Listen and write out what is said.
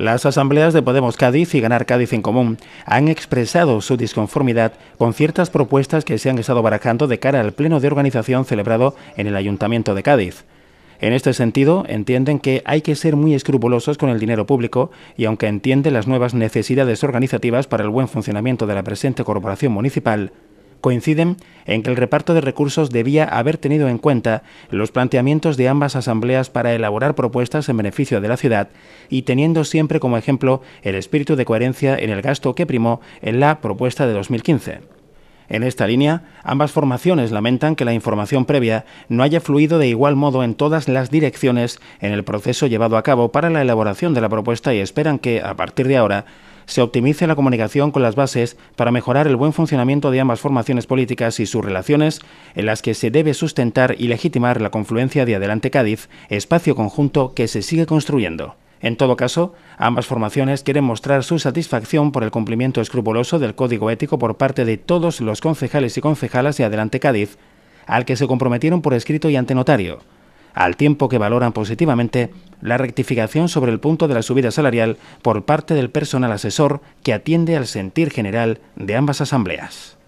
Las asambleas de Podemos Cádiz y Ganar Cádiz en Común han expresado su disconformidad con ciertas propuestas que se han estado barajando de cara al pleno de organización celebrado en el Ayuntamiento de Cádiz. En este sentido, entienden que hay que ser muy escrupulosos con el dinero público y aunque entienden las nuevas necesidades organizativas para el buen funcionamiento de la presente corporación municipal, coinciden en que el reparto de recursos debía haber tenido en cuenta los planteamientos de ambas asambleas para elaborar propuestas en beneficio de la ciudad y teniendo siempre como ejemplo el espíritu de coherencia en el gasto que primó en la propuesta de 2015. En esta línea, ambas formaciones lamentan que la información previa no haya fluido de igual modo en todas las direcciones en el proceso llevado a cabo para la elaboración de la propuesta y esperan que, a partir de ahora, se optimice la comunicación con las bases para mejorar el buen funcionamiento de ambas formaciones políticas y sus relaciones, en las que se debe sustentar y legitimar la confluencia de Adelante Cádiz, espacio conjunto que se sigue construyendo. En todo caso, ambas formaciones quieren mostrar su satisfacción por el cumplimiento escrupuloso del código ético por parte de todos los concejales y concejalas de Adelante Cádiz, al que se comprometieron por escrito y ante notario al tiempo que valoran positivamente la rectificación sobre el punto de la subida salarial por parte del personal asesor que atiende al sentir general de ambas asambleas.